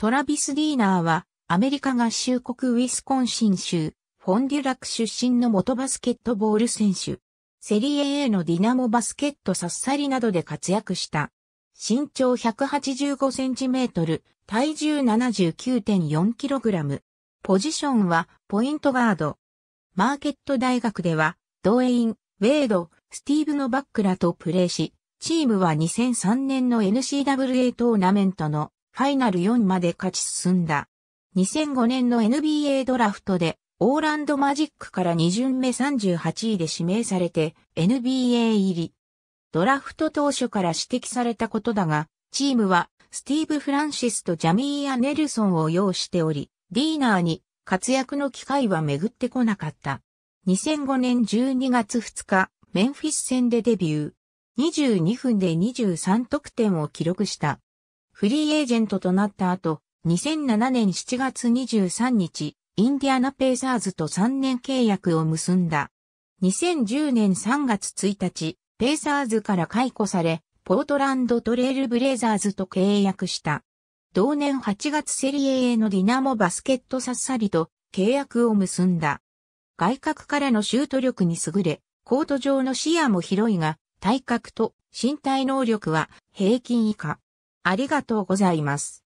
トラビス・ディーナーは、アメリカ合衆国ウィスコンシン州、フォンデュラク出身の元バスケットボール選手。セリエ A のディナモバスケットサッサリなどで活躍した。身長185センチメートル、体重79.4キログラム。ポジションはポイントガード。マーケット大学では、ドウェイン、ウェイド、スティーブのバックらとプレーし、チームは2003年の n c w a トーナメントのファイナル4まで勝ち進んだ。2005年の NBA ドラフトで、オーランドマジックから2巡目38位で指名されて NBA 入り。ドラフト当初から指摘されたことだが、チームはスティーブ・フランシスとジャミーア・ネルソンを擁しており、ディーナーに活躍の機会は巡ってこなかった。2005年12月2日、メンフィス戦でデビュー。22分で23得点を記録した。フリーエージェントとなった後、2007年7月23日、インディアナペーサーズと3年契約を結んだ。2010年3月1日、ペーサーズから解雇され、ポートランドトレイルブレイザーズと契約した。同年8月セリエ A のディナモバスケットサッサリと契約を結んだ。外角からのシュート力に優れ、コート上の視野も広いが、体格と身体能力は平均以下。ありがとうございます。